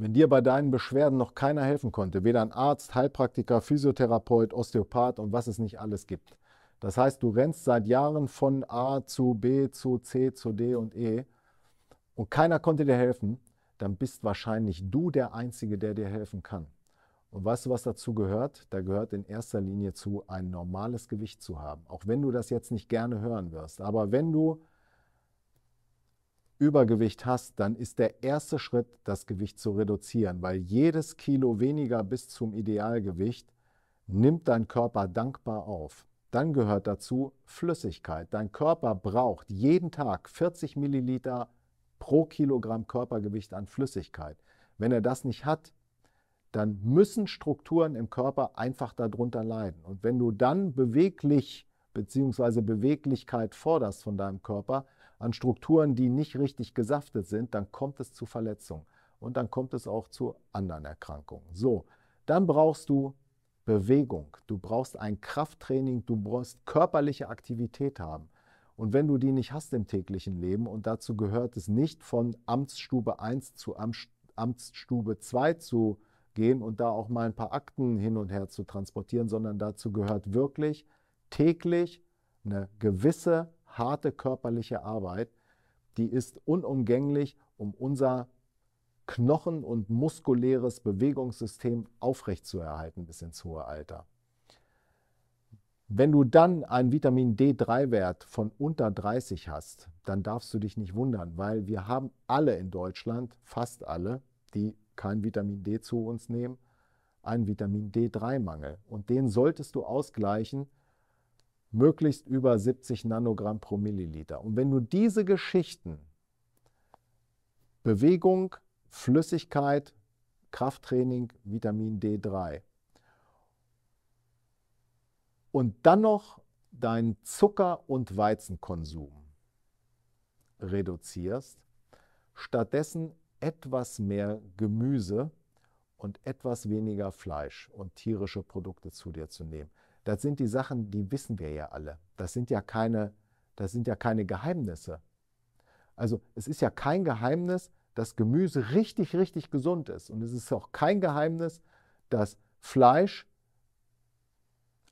Wenn dir bei deinen Beschwerden noch keiner helfen konnte, weder ein Arzt, Heilpraktiker, Physiotherapeut, Osteopath und was es nicht alles gibt. Das heißt, du rennst seit Jahren von A zu B zu C zu D und E und keiner konnte dir helfen, dann bist wahrscheinlich du der Einzige, der dir helfen kann. Und weißt du, was dazu gehört? Da gehört in erster Linie zu, ein normales Gewicht zu haben. Auch wenn du das jetzt nicht gerne hören wirst. Aber wenn du Übergewicht hast, dann ist der erste Schritt, das Gewicht zu reduzieren, weil jedes Kilo weniger bis zum Idealgewicht nimmt dein Körper dankbar auf. Dann gehört dazu Flüssigkeit. Dein Körper braucht jeden Tag 40 Milliliter pro Kilogramm Körpergewicht an Flüssigkeit. Wenn er das nicht hat, dann müssen Strukturen im Körper einfach darunter leiden. Und wenn du dann beweglich bzw. Beweglichkeit forderst von deinem Körper, an Strukturen, die nicht richtig gesaftet sind, dann kommt es zu Verletzungen und dann kommt es auch zu anderen Erkrankungen. So, dann brauchst du Bewegung, du brauchst ein Krafttraining, du brauchst körperliche Aktivität haben. Und wenn du die nicht hast im täglichen Leben, und dazu gehört es nicht von Amtsstube 1 zu Amtsstube 2 zu gehen und da auch mal ein paar Akten hin und her zu transportieren, sondern dazu gehört wirklich täglich eine gewisse harte körperliche Arbeit, die ist unumgänglich, um unser Knochen- und muskuläres Bewegungssystem aufrechtzuerhalten bis ins hohe Alter. Wenn du dann einen Vitamin D3-Wert von unter 30 hast, dann darfst du dich nicht wundern, weil wir haben alle in Deutschland, fast alle, die kein Vitamin D zu uns nehmen, einen Vitamin D3-Mangel. Und den solltest du ausgleichen möglichst über 70 Nanogramm pro Milliliter. Und wenn du diese Geschichten Bewegung, Flüssigkeit, Krafttraining, Vitamin D3 und dann noch deinen Zucker- und Weizenkonsum reduzierst, stattdessen etwas mehr Gemüse und etwas weniger Fleisch und tierische Produkte zu dir zu nehmen das sind die Sachen, die wissen wir ja alle. Das sind ja keine, das sind ja keine Geheimnisse. Also es ist ja kein Geheimnis, dass Gemüse richtig, richtig gesund ist. Und es ist auch kein Geheimnis, dass Fleisch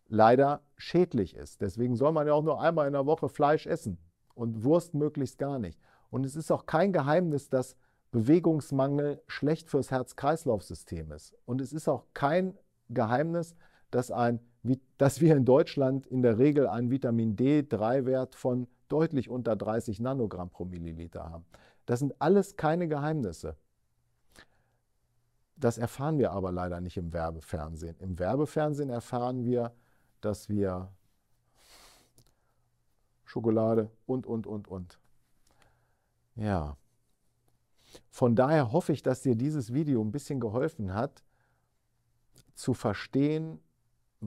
leider schädlich ist. Deswegen soll man ja auch nur einmal in der Woche Fleisch essen und Wurst möglichst gar nicht. Und es ist auch kein Geheimnis, dass Bewegungsmangel schlecht fürs Herz-Kreislauf-System ist. Und es ist auch kein Geheimnis, dass ein dass wir in Deutschland in der Regel einen Vitamin D3-Wert von deutlich unter 30 Nanogramm pro Milliliter haben. Das sind alles keine Geheimnisse. Das erfahren wir aber leider nicht im Werbefernsehen. Im Werbefernsehen erfahren wir, dass wir Schokolade und, und, und, und. Ja. Von daher hoffe ich, dass dir dieses Video ein bisschen geholfen hat, zu verstehen,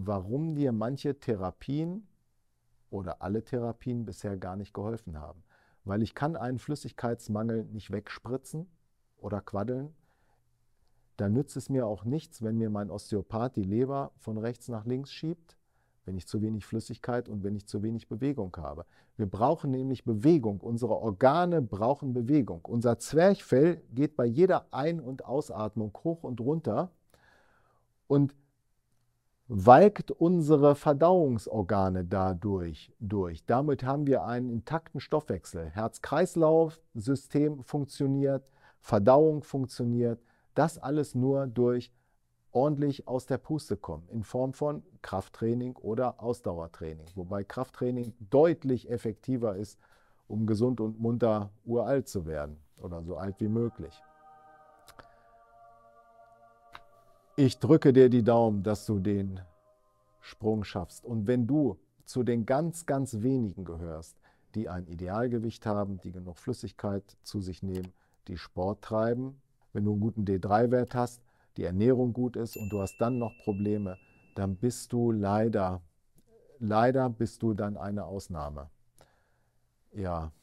warum dir manche Therapien oder alle Therapien bisher gar nicht geholfen haben. Weil ich kann einen Flüssigkeitsmangel nicht wegspritzen oder quaddeln. Da nützt es mir auch nichts, wenn mir mein Osteopath die Leber von rechts nach links schiebt, wenn ich zu wenig Flüssigkeit und wenn ich zu wenig Bewegung habe. Wir brauchen nämlich Bewegung. Unsere Organe brauchen Bewegung. Unser Zwerchfell geht bei jeder Ein- und Ausatmung hoch und runter. Und walkt unsere Verdauungsorgane dadurch durch. Damit haben wir einen intakten Stoffwechsel. Herz-Kreislauf-System funktioniert, Verdauung funktioniert. Das alles nur durch ordentlich aus der Puste kommen in Form von Krafttraining oder Ausdauertraining. Wobei Krafttraining deutlich effektiver ist, um gesund und munter uralt zu werden oder so alt wie möglich. Ich drücke dir die Daumen, dass du den Sprung schaffst. Und wenn du zu den ganz, ganz wenigen gehörst, die ein Idealgewicht haben, die genug Flüssigkeit zu sich nehmen, die Sport treiben, wenn du einen guten D3-Wert hast, die Ernährung gut ist und du hast dann noch Probleme, dann bist du leider, leider bist du dann eine Ausnahme. Ja,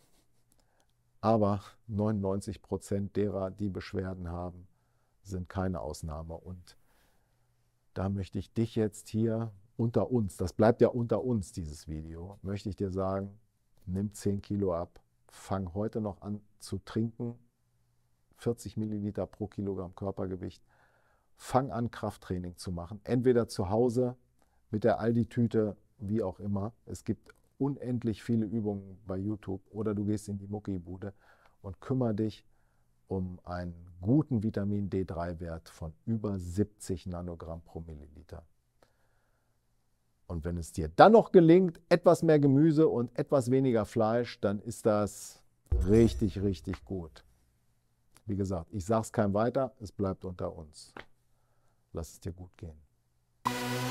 aber 99 Prozent derer, die Beschwerden haben, sind keine Ausnahme und da möchte ich dich jetzt hier unter uns, das bleibt ja unter uns, dieses Video, möchte ich dir sagen, nimm 10 Kilo ab, fang heute noch an zu trinken, 40 Milliliter pro Kilogramm Körpergewicht, fang an Krafttraining zu machen, entweder zu Hause mit der Aldi-Tüte, wie auch immer. Es gibt unendlich viele Übungen bei YouTube oder du gehst in die Muckibude und kümmere dich um einen guten Vitamin D3-Wert von über 70 Nanogramm pro Milliliter. Und wenn es dir dann noch gelingt, etwas mehr Gemüse und etwas weniger Fleisch, dann ist das richtig, richtig gut. Wie gesagt, ich sage es keinem weiter, es bleibt unter uns. Lass es dir gut gehen.